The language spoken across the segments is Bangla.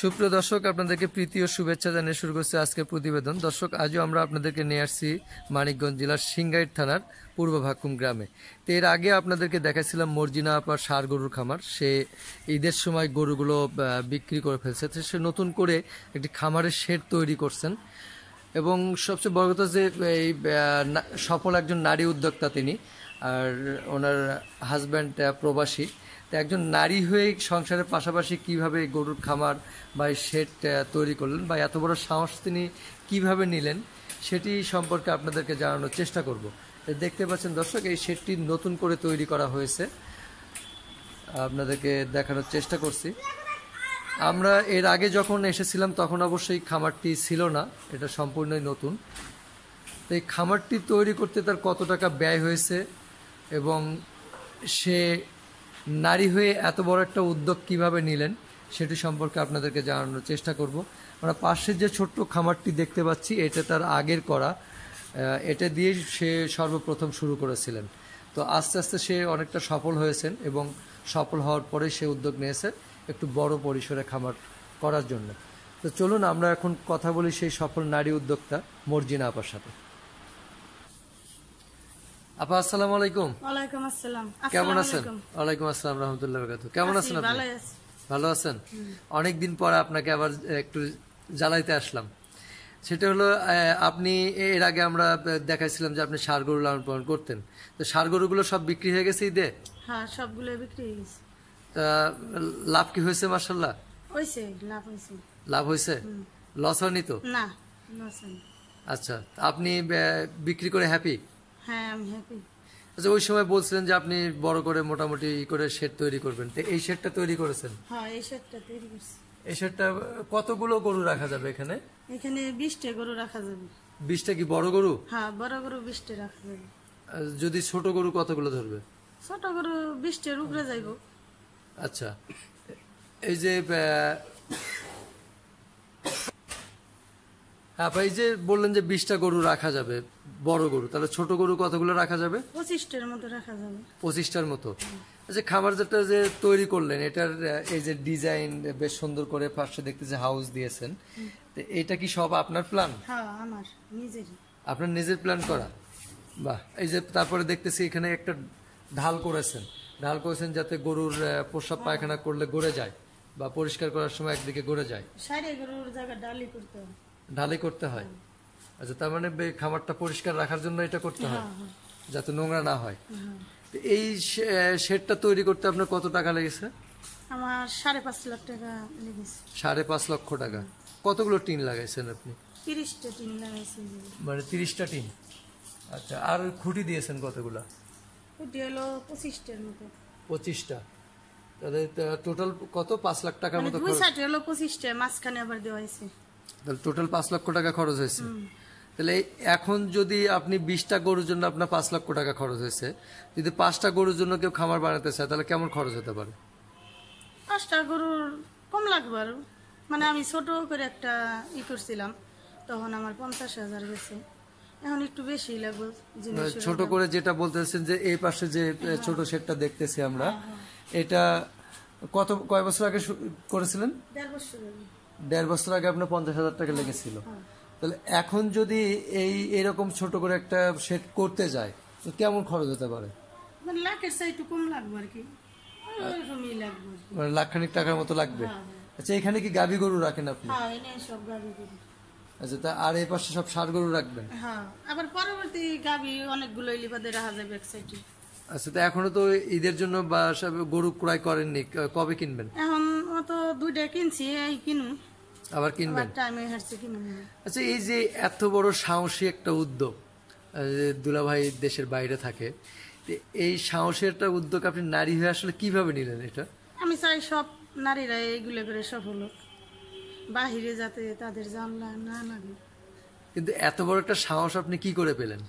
সুপ্রিয় দর্শক আপনাদেরকে প্রীতি ও শুভেচ্ছা জানিয়ে শুরু করছে আজকের প্রতিবেদন দর্শক আজও আমরা আপনাদেরকে নিয়ে আসছি মানিকগঞ্জ জেলার সিংগাইট থানার পূর্ব ভাকুম গ্রামে তো এর আগে আপনাদেরকে দেখাছিলাম মর্জিনা আপার সার গরুর খামার সে ঈদের সময় গরুগুলো বিক্রি করে ফেলছে সে নতুন করে একটি খামারের শেড তৈরি করছেন এবং সবচেয়ে বড় কথা যে এই সফল একজন নারী উদ্যোক্তা তিনি আর ওনার হাজব্যান্ড প্রবাসী একজন নারী হয়ে সংসারের পাশাপাশি কিভাবে গরুর খামার বা শেড তৈরি করলেন বা এত বড় সাহস তিনি কিভাবে নিলেন সেটি সম্পর্কে আপনাদেরকে জানানোর চেষ্টা করব দেখতে পাচ্ছেন দর্শক এই শেডটি নতুন করে তৈরি করা হয়েছে আপনাদেরকে দেখানোর চেষ্টা করছি আমরা এর আগে যখন এসেছিলাম তখন অবশ্যই খামারটি ছিল না এটা সম্পূর্ণই নতুন তো এই খামারটি তৈরি করতে তার কত টাকা ব্যয় হয়েছে এবং সে নারী হয়ে এত বড় একটা উদ্যোগ কিভাবে নিলেন সেটি সম্পর্কে আপনাদেরকে জানানোর চেষ্টা করব আমরা পাশের যে ছোট্ট খামারটি দেখতে পাচ্ছি এটা তার আগের করা এটা দিয়ে সে সর্বপ্রথম শুরু করেছিলেন তো আস্তে আস্তে সে অনেকটা সফল হয়েছেন এবং সফল হওয়ার পরে সে উদ্যোগ নিয়েছে একটু বড় পরিসরে খামার করার জন্য তো চলুন আমরা এখন কথা বলি সেই সফল নারী উদ্যোক্তা মর্জিনা আপার সাথে অনেকদিন আসসালামু আলাইকুম কেমন আছেন ওয়ালাইকুম আসসালাম কেমন আছেন ভালো আছেন অনেক দিন পর আপনাকে আবার একটু জ্বালাইতে আসলাম সেটা হলো আপনি এর আগে আমরা দেখাইছিলাম যে আপনি সার গরু লালন পালন করতেন তো সার গরুগুলো সব বিক্রি হয়ে গেছে ঈদে হ্যাঁ সবগুলো বিক্রি হয়ে গেছে লাভ কি হয়েছে মার্শাল্লাহ হয়েছে লাভ হয়েছে লাভ হয়েছে লস হয়নি তো না লস হয়নি আচ্ছা আপনি বিক্রি করে হ্যাপি হ্যাঁ আমি হ্যাপি আচ্ছা ওই সময় বলছিলেন যে আপনি বড় করে মোটামুটি ই করে শেড তৈরি করবেন তো এই শেডটা তৈরি করেছেন হ্যাঁ এই শেডটা এই শেডটা কতগুলো গরু রাখা যাবে এখানে এখানে বিশটা গরু রাখা যাবে বিশটা কি বড় গরু হ্যাঁ বড় গরু বিশটা রাখা যাবে যদি ছোট গরু কতগুলো ধরবে ছোট গরু বিশটার উপরে যাইব আচ্ছা এই যে হ্যাঁ ভাই যে বললেন যে বিশটা গরু রাখা যাবে বড় গরু তাহলে ছোট গরু কতগুলো রাখা যাবে পঁচিশটার মতো রাখা যাবে পঁচিশটার মতো আচ্ছা খামার যেটা যে তৈরি করলেন এটার এই যে ডিজাইন বেশ সুন্দর করে ফার্স্টে দেখতে যে হাউস দিয়েছেন এটা কি সব আপনার প্ল্যান হ্যাঁ আমার নিজের আপনার নিজের প্ল্যান করা বাহ এই যে তারপরে দেখতেছি এখানে একটা ঢাল করেছেন ঢাল করেছেন যাতে গরুর প্রসাব হ্যাঁ। পায়খানা করলে গড়ে যায় বা পরিষ্কার করার সময় একদিকে গড়ে যায় সারি গরুর জায়গা ডালি করতে ঢালাই করতে হয় আচ্ছা তার মানে খামারটা পরিষ্কার রাখার জন্য এটা করতে হয় হ্যাঁ, হ্যাঁ। যাতে নোংরা না হয় এই শেডটা তৈরি করতে আপনার কত টাকা লেগেছে আমার সাড়ে পাঁচ লাখ টাকা লেগেছে সাড়ে পাঁচ লক্ষ টাকা কতগুলো টিন লাগাইছেন আপনি তিরিশটা টিন লাগাইছি মানে তিরিশটা টিন আচ্ছা আর খুঁটি দিয়েছেন কতগুলো খুঁটি হলো পঁচিশটার মতো পঁচিশটা তাহলে টোটাল কত পাঁচ লাখ টাকার মানে মতো দুই সাইড পঁচিশটা মাঝখানে আবার দেওয়া হয়েছে তাহলে টোটাল পাঁচ লক্ষ টাকা খরচ হয়েছে তাহলে এখন যদি আপনি বিশটা গরুর জন্য আপনার পাঁচ লক্ষ টাকা খরচ হয়েছে যদি পাঁচটা গরুর জন্য কেউ খামার বানাতে চায় তাহলে কেমন খরচ হতে পারে পাঁচটা গরুর কম লাগবে আরো মানে আমি ছোট করে একটা ই করছিলাম তখন আমার পঞ্চাশ হাজার গেছে এখন একটু বেশি লাগবে মানে ছোট করে যেটা বলতেছেন যে এই পাশে যে হ্যাঁ। ছোট সেটটা দেখতেছি আমরা হ্যাঁ, হ্যাঁ। এটা কত কয় বছর আগে করেছিলেন দেড় বছর দেড় বছর আগে আপনার পঞ্চাশ হাজার টাকা লেগেছিল তাহলে এখন যদি এই এরকম ছোট করে একটা সেট করতে যায় তো কেমন খরচ হতে পারে মানে কি মানে টাকার মতো লাগবে হ্যাঁ, হ্যাঁ। আচ্ছা এখানে কি গাবি গরু রাখেন আপনি হ্যাঁ, আচ্ছা তা আর এই পাশে সব ষাট গরু রাখবেন আবার পরবর্তী গাবি অনেকগুলো রাখা যাবে এক আচ্ছা তো এখনো তো ঈদের জন্য বা গরু ক্রয় করেননি কবে কিনবেন এখন তো দুইটা কিনছি এই আবার কিনবেন আচ্ছা এই যে এত বড় সাহসী একটা উদ্যোগ দুলাভাই দেশের বাইরে থাকে এই সাহসের একটা উদ্যোগ আপনি নারী হয়ে আসলে কিভাবে নিলেন এটা আমি চাই সব নারীরা এইগুলো করে সফল হোক বাহিরে যাতে তাদের জানলা না লাগে কিন্তু এত বড় একটা সাহস আপনি কি করে পেলেন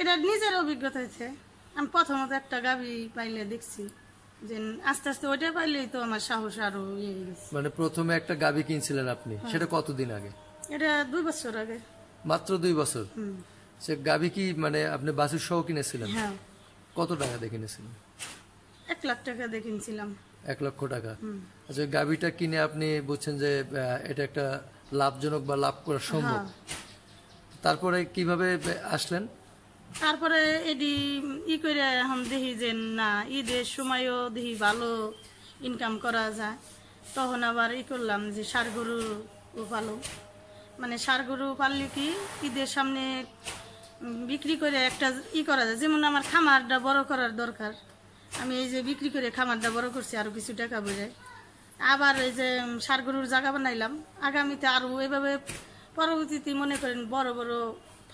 এটা নিজের অভিজ্ঞতা হয়েছে আমি প্রথমত একটা গাবি পাইলে দেখছি আস্তে আস্তে ওইটা পাইলেই তো আমার সাহস আরো ইয়ে মানে প্রথমে একটা গাবি কিনছিলেন আপনি হ্যাঁ। সেটা কতদিন আগে এটা দুই বছর আগে মাত্র দুই বছর সে গাবি কি মানে আপনি বাসুর সহ কিনেছিলেন হ্যাঁ। কত টাকা দিয়ে কিনেছিলেন এক লাখ টাকা দিয়ে কিনেছিলাম এক লক্ষ টাকা আচ্ছা গাবিটা কিনে আপনি বুঝছেন যে এটা একটা লাভজনক বা লাভ করা সম্ভব হ্যাঁ। তারপরে কিভাবে আসলেন তারপরে এটি ই করে এখন দেখি যে না ঈদের সময়ও দেখি ভালো ইনকাম করা যায় তখন আবার ই করলাম যে সার গরু পালো মানে সার গরু পাললে কি ঈদের সামনে বিক্রি করে একটা ই করা যায় যেমন আমার খামারটা বড় করার দরকার আমি এই যে বিক্রি করে খামারটা বড় করছি আরও কিছু টাকা বেড়ে আবার এই যে সার গরুর জায়গা বানাইলাম আগামীতে আরও এভাবে পরবর্তীতে মনে করেন বড় বড়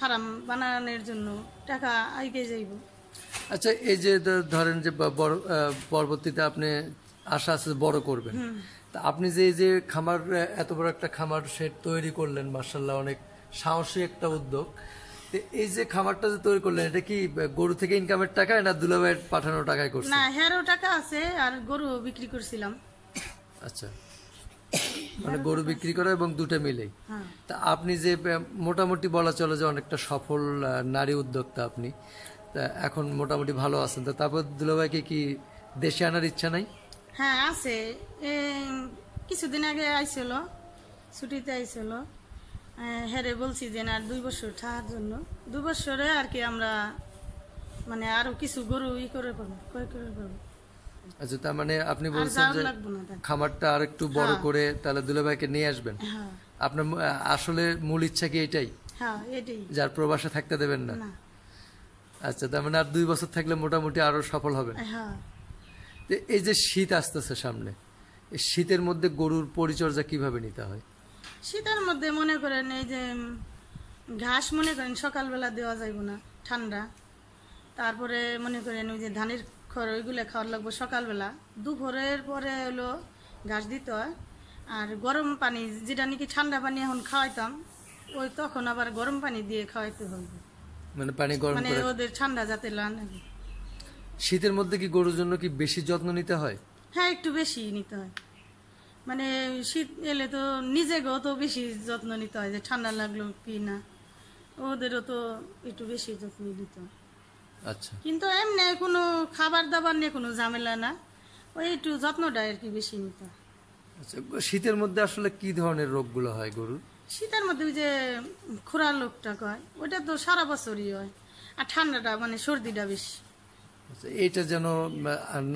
ফার্ম বানানোর জন্য টাকা আইগে যাইব আচ্ছা এই যে ধরেন যে পরবর্তীতে আপনি আশা আছে বড় করবেন তা আপনি যে এই যে খামার এত বড় একটা খামার সেট তৈরি করলেন মার্শাল্লাহ অনেক সাহসী একটা উদ্যোগ এই যে খামারটা যে তৈরি করলেন এটা কি গরু থেকে ইনকামের টাকায় না দুলাভাইয়ের পাঠানো টাকায় করছেন না হ্যারো টাকা আছে আর গরু বিক্রি করছিলাম আচ্ছা মানে গরু বিক্রি করা এবং দুটো মিলে হ্যাঁ। তা আপনি যে মোটামুটি বলা চলে যে অনেকটা সফল নারী উদ্যোক্তা আপনি তা এখন মোটামুটি ভালো আছেন তা তারপর দুলাভাইকে কি দেশে আনার ইচ্ছা নাই হ্যাঁ আছে কিছুদিন আগে আইছিল ছুটিতে আইছিল হেরে বলছি যে না দুই বছর থাকার জন্য দুই বছরে আর কি আমরা মানে আরো কিছু গরু ই করে পাবো ক্রয় করে পাবো আচ্ছা তার মানে আপনি বলছেন যে খামারটা আর একটু বড় হ্যাঁ। করে তাহলে দুলাভাইকে নিয়ে আসবেন হ্যাঁ। আপনার আসলে মূল ইচ্ছা কি এটাই হ্যাঁ, যার প্রবাসে থাকতে দেবেন না আচ্ছা তার মানে আর দুই বছর থাকলে মোটামুটি আরো সফল হবে এই যে শীত আসতেছে সামনে শীতের মধ্যে গরুর পরিচর্যা কিভাবে নিতে হয় শীতের মধ্যে মনে করেন এই যে ঘাস মনে করেন সকালবেলা দেওয়া যাইব না ঠান্ডা তারপরে মনে করেন ওই যে ধানের খড় ওইগুলো খাওয়ার লাগবে সকালবেলা দুপুরের পরে হলো ঘাস দিত হয় আর গরম পানি যেটা নাকি ঠান্ডা পানি এখন খাওয়াইতাম ওই তখন আবার গরম পানি দিয়ে খাওয়াইতে হবে মানে পানি গরম মানে ওদের ঠান্ডা যাতে না লাগে শীতের মধ্যে কি গরুর জন্য কি বেশি যত্ন নিতে হয় হ্যাঁ একটু বেশি নিতে হয় মানে শীত এলে তো নিজেকেও তো বেশি যত্ন নিতে হয় যে ঠান্ডা লাগলো কি না ওদেরও তো একটু বেশি যত্ন নিতে হয় আচ্ছা কিন্তু এমনি কোনো খাবার দাবার নিয়ে কোনো ঝামেলা না ওই একটু যত্নটা আর কি বেশি নিতে আচ্ছা শীতের মধ্যে আসলে কি ধরনের রোগগুলো হয় গরুর শীতের মধ্যে ওই যে খোরা লোকটা কয় ওটা তো সারা বছরই হয় আর ঠান্ডাটা মানে সর্দিটা বেশি আচ্ছা, এটা যেন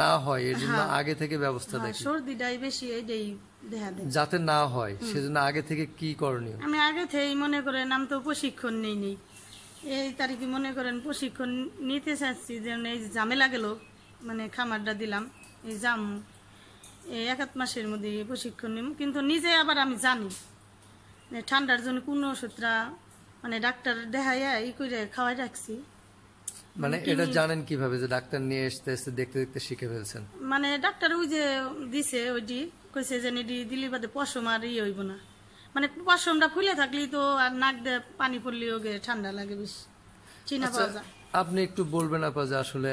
না হয় এর জন্য হ্যাঁ। আগে থেকে ব্যবস্থা হ্যাঁ, দেখি সর্দিটাই বেশি এই যে যাতে না হয় সেজন্য আগে থেকে কি করণীয় আমি আগে থেকেই মনে করেন আমি তো প্রশিক্ষণ নেই নেই এই তারিখে মনে করেন প্রশিক্ষণ নিতে চাচ্ছি যেমন এই ঝামেলা গেল মানে খামারটা দিলাম এই জাম এই এক মাসের মধ্যে প্রশিক্ষণ নিব কিন্তু নিজে আবার আমি জানি ঠান্ডার জন্য কোন ওষুধটা মানে ডাক্তার দেখাইয়া ই করে খাওয়াই রাখছি মানে এটা জানেন কিভাবে যে ডাক্তার নিয়ে আসতে আসতে দেখতে দেখতে শিখে ফেলছেন মানে ডাক্তার ওই যে দিছে ওইটি কইছে যে নিডি দিলি বাদে পশম আর ই হইব না মানে ওয়াশরুমটা খুলে থাকলেই তো আর নাক দিয়ে পানি পড়লেও ওকে ঠান্ডা লাগে বেশ চিনা আচ্ছা, পাওয়া যায় আপনি একটু বলবেন আপা যে আসলে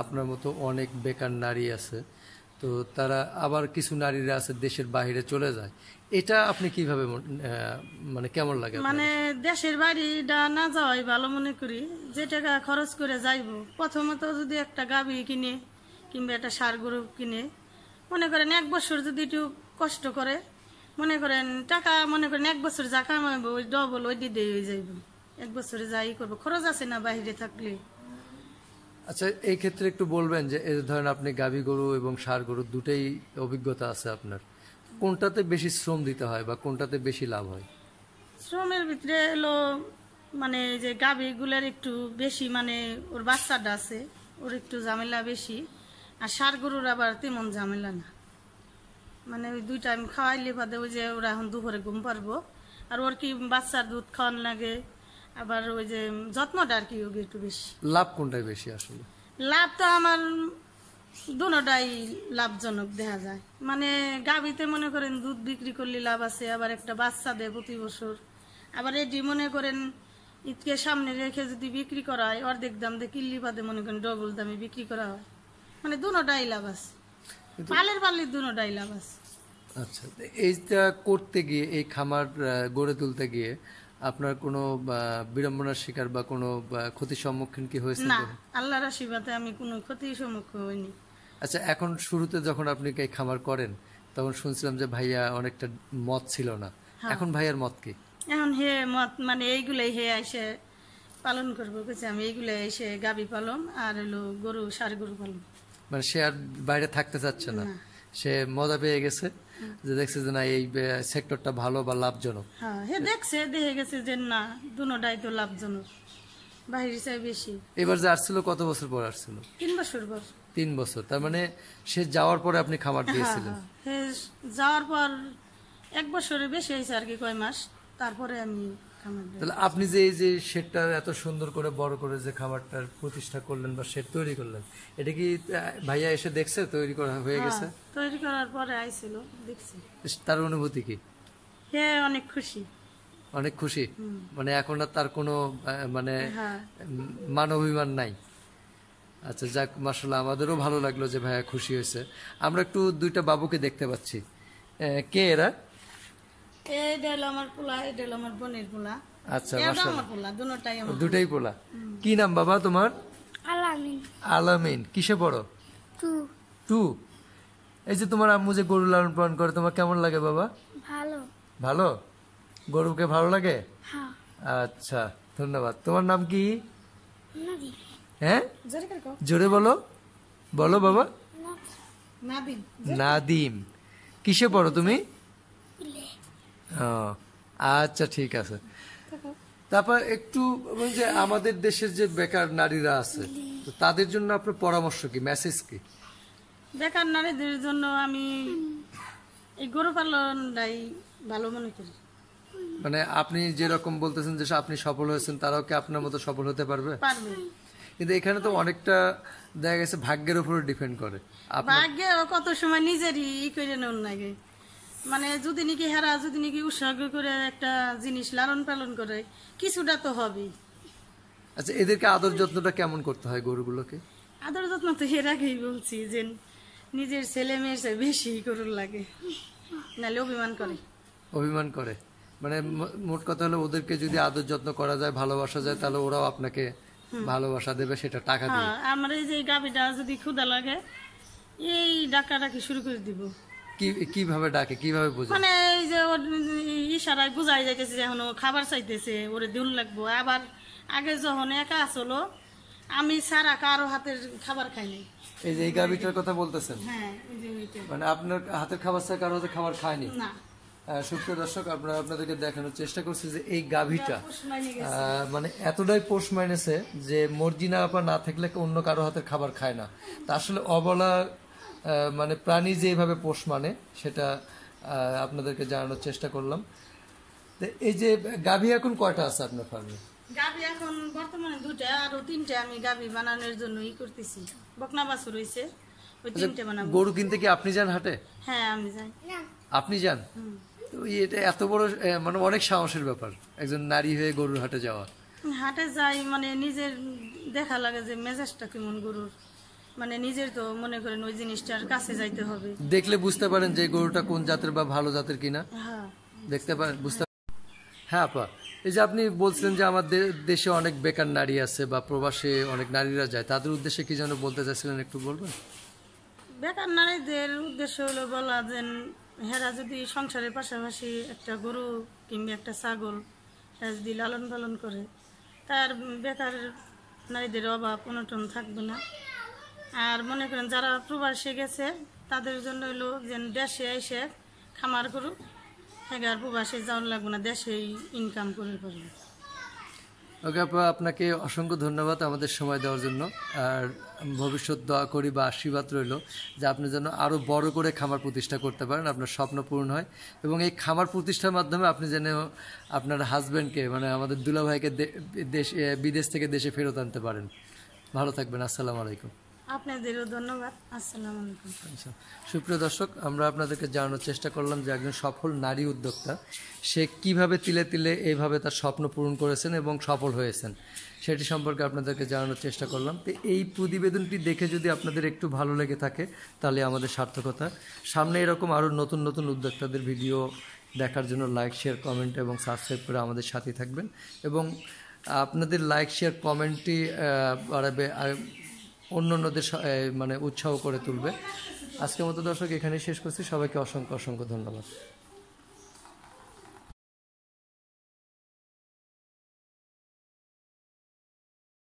আপনার মতো অনেক বেকার নারী আছে তো তারা আবার কিছু নারীরা আছে দেশের বাইরে চলে যায় এটা আপনি কিভাবে মানে কেমন লাগে মানে দেশের বাড়িটা না যাওয়াই ভালো মনে করি যে টাকা খরচ করে যাইব প্রথমত যদি একটা গাবি কিনে কিংবা একটা সার গরু কিনে মনে করেন এক বছর যদি একটু কষ্ট করে মনে করেন টাকা মনে করেন এক বছর যা কামাবো ওই ডবল ওই দিদি হয়ে যাইব এক বছরে যাই করবো খরচ আছে না বাইরে থাকলে আচ্ছা এই ক্ষেত্রে একটু বলবেন যে এই ধরেন আপনি গাভী গরু এবং সার গরু দুটেই অভিজ্ঞতা আছে আপনার কোনটাতে বেশি শ্রম দিতে হয় বা কোনটাতে বেশি লাভ হয় শ্রমের ভিতরে হলো মানে যে গাভীগুলোর একটু বেশি মানে ওর বাচ্চাটা আছে ওর একটু ঝামেলা বেশি আর সার গরুর আবার তেমন ঝামেলা না মানে ওই দুই টাইম খাওয়াইলে বাদে ওই যে ওরা এখন দুপুরে ঘুম পারবো আর ওর কি বাচ্চার দুধ খাওয়ান লাগে আবার ওই যে যত্নটা আর কি একটু বেশি লাভ কোনটাই বেশি আসলে লাভ তো আমার দুটাই লাভজনক দেখা যায় মানে গাবিতে মনে করেন দুধ বিক্রি করলে লাভ আছে আবার একটা বাচ্চা দেয় প্রতি বছর আবার এটি মনে করেন ঈদকে সামনে রেখে যদি বিক্রি করা হয় অর্ধেক দাম দিয়ে কিল্লি বাদে মনে করেন ডবল দামে বিক্রি করা হয় মানে দুটাই লাভ আছে পালের পালের দুটোটাই লাভ আছে আচ্ছা এইটা করতে গিয়ে এই খামার গড়ে তুলতে গিয়ে আপনার কোনো বিড়ম্বনার শিকার বা কোনো ক্ষতির সম্মুখীন কি হয়েছে না আল্লাহর আশীর্বাদে আমি কোনো ক্ষতির সম্মুখীন হইনি আচ্ছা এখন শুরুতে যখন আপনি এই খামার করেন তখন শুনছিলাম যে ভাইয়া অনেকটা মত ছিল না হ্যাঁ। এখন ভাইয়ার মত কি এখন হে মত মানে এইগুলাই হে এসে পালন করবো আমি এইগুলো এসে গাবি পালন আর হলো গরু সার গরু পালন মানে সে আর বাইরে থাকতে চাচ্ছে না হ্যাঁ। সে মজা পেয়ে গেছে যে দেখছে যে না এই সেক্টরটা ভালো বা লাভজনক হ্যাঁ হে দেখছে দেখে গেছে যে না দুটোটাই তো লাভজনক বাইরে চাই বেশি এবার যে আসছিল কত বছর পর আসছিল তিন বছর পর তিন বছর তার মানে সে যাওয়ার পরে আপনি খামার দিয়েছিলেন হ্যাঁ, হ্যাঁ, যাওয়ার পর এক বছরের বেশি হয়েছে আর কি কয় মাস তারপরে আমি তাহলে আপনি যে এই যে শেডটা এত সুন্দর করে বড় করে যে খাবারটার প্রতিষ্ঠা করলেন বা শেড তৈরি করলেন এটা কি ভাইয়া এসে দেখছে তৈরি করা হয়ে গেছে হ্যাঁ, তৈরি করার পরে আইছিল দেখছি তার অনুভূতি কি হ্যাঁ অনেক খুশি অনেক খুশি মানে এখন আর তার কোনো মানে হ্যাঁ। মান অভিমান নাই আচ্ছা যাক মাসাল্লাহ আমাদেরও ভালো লাগলো যে ভাইয়া খুশি হয়েছে আমরা একটু দুইটা বাবুকে দেখতে পাচ্ছি কে এরা আচ্ছা আমার পোলা দুটোটাই দুটাই পোলা কি নাম বাবা তোমার আলামিন আলামিন কিসে পড়ো টু টু এই যে তোমার আম্মু যে গরু লালন পালন করে তোমার কেমন লাগে বাবা ভালো ভালো গরুকে ভালো লাগে হ্যাঁ। আচ্ছা ধন্যবাদ তোমার নাম কি হ্যাঁ জোরে বলো বলো বাবা নাদিম কিসে পড়ো তুমি আচ্ছা ঠিক আছে তারপর একটু যে আমাদের দেশের যে বেকার নারীরা আছে তাদের জন্য আপনার পরামর্শ কি মেসেজ কি বেকার নারীদের জন্য আমি এই গরু পালনটাই ভালো মনে করি মানে আপনি যেরকম বলতেছেন যে আপনি সফল হয়েছেন তারাও কি আপনার মতো সফল হতে পারবে পারবে কিন্তু এখানে তো অনেকটা দেখা গেছে ভাগ্যের উপরে ডিপেন্ড করে ভাগ্য কত সময় নিজেরই করে নেন লাগে মানে যদি নাকি হেরা যদি নাকি উৎসর্গ করে একটা জিনিস লালন পালন করে কিছুটা তো হবে আচ্ছা এদেরকে আদর যত্নটা কেমন করতে হয় গরুগুলোকে আদর যত্ন তো এর আগেই বলছি যে নিজের ছেলে মেয়ের বেশি গরুর লাগে নাহলে অভিমান করে অভিমান করে মানে মোট কথা হলো ওদেরকে যদি আদর যত্ন করা যায় ভালোবাসা যায় তাহলে ওরাও আপনাকে ভালোবাসা দেবে সেটা টাকা দিয়ে হ্যাঁ, আমার এই যে গাবিটা যদি ক্ষুদা লাগে এই ডাকাডাকি শুরু করে দিব কি কিভাবে ডাকে কিভাবে বোঝা মানে এই যে ওর ইশারায় বোঝাই যাইতেছে যে এখন খাবার চাইতেছে ওরে দুল লাগবো আবার আগে যখন একা আসলো আমি সারা কারো হাতের খাবার খাই নাই এই যে এই গাভিটার কথা বলতেছেন হ্যাঁ, মানে আপনার হাতের খাবার ছাড়া কারো হাতে খাবার খায়নি না সুপ্রিয় দর্শক আমরা আপনাদেরকে দেখানোর চেষ্টা করছি যে এই গাভীটা মানে এতটাই পোষ মাইনেছে যে মর্জিনা আপা না থাকলে অন্য কারো হাতের খাবার খায় না তা আসলে অবলা মানে প্রাণী যেভাবে পোষ মানে সেটা আপনাদেরকে জানানোর চেষ্টা করলাম এই যে গাভী এখন কয়টা আছে আপনার ফার্মে গাভী এখন বর্তমানে দুটা আর তিনটা আমি গাভী বানানোর জন্য ই করতেছি বকনা বাছুর হইছে ওই আচ্ছা, তিনটা বানাবো গরু কিনতে কি আপনি যান হাটে হ্যাঁ আমি যাই আপনি যান এটা এত বড় মানে অনেক সাহসের ব্যাপার একজন নারী হয়ে গরুর হাটে যাওয়া হাটে যাই মানে নিজের দেখা লাগে যে মেজাজটা কেমন গরুর মানে নিজের তো মনে করেন ওই জিনিসটার কাছে যাইতে হবে দেখলে বুঝতে পারেন যে গরুটা কোন জাতের বা ভালো জাতের কিনা হ্যাঁ দেখতে পারেন বুঝতে হ্যাঁ আপা এই যে আপনি বলছিলেন যে আমাদের দেশে অনেক বেকার নারী আছে বা প্রবাসে অনেক নারীরা যায় তাদের উদ্দেশ্যে কি যেন বলতে চাইছিলেন একটু বলবেন বেকার নারীদের উদ্দেশ্য হলো বলা যে হেরা যদি সংসারের পাশাপাশি একটা গরু কিংবা একটা ছাগল হেরা যদি লালন পালন করে তার বেকার নারীদের অভাব অনটন থাকবে না আর মনে করেন যারা প্রবাসে গেছে তাদের জন্য হলো যেন দেশে এসে খামার করুক আর প্রবাসে যাওয়ার লাগবে না দেশেই ইনকাম করে পারবে ওকে আপা আপনাকে অসংখ্য ধন্যবাদ আমাদের সময় দেওয়ার জন্য আর ভবিষ্যৎ দোয়া করি বা আশীর্বাদ রইল যে আপনি যেন আরও বড় করে খামার প্রতিষ্ঠা করতে পারেন আপনার স্বপ্ন পূরণ হয় এবং এই খামার প্রতিষ্ঠার মাধ্যমে আপনি যেন আপনার হাজব্যান্ডকে মানে আমাদের দুলাভাইকে দেশ বিদেশ থেকে দেশে ফেরত আনতে পারেন ভালো থাকবেন আসসালামু আলাইকুম আপনাদেরও ধন্যবাদ আচ্ছা, সুপ্রিয় দর্শক আমরা আপনাদেরকে জানানোর চেষ্টা করলাম যে একজন সফল নারী উদ্যোক্তা সে কিভাবে তিলে তিলে এইভাবে তার স্বপ্ন পূরণ করেছেন এবং সফল হয়েছেন সেটি সম্পর্কে আপনাদেরকে জানানোর চেষ্টা করলাম তো এই প্রতিবেদনটি দেখে যদি আপনাদের একটু ভালো লেগে থাকে তাহলে আমাদের সার্থকতা সামনে এরকম আরও নতুন নতুন উদ্যোক্তাদের ভিডিও দেখার জন্য লাইক শেয়ার কমেন্ট এবং সাবস্ক্রাইব করে আমাদের সাথেই থাকবেন এবং আপনাদের লাইক শেয়ার কমেন্টটি বাড়াবে অন্য অন্যদের মানে উৎসাহ করে তুলবে আজকের মতো দর্শক এখানে শেষ করছি সবাইকে অসংখ্য অসংখ্য ধন্যবাদ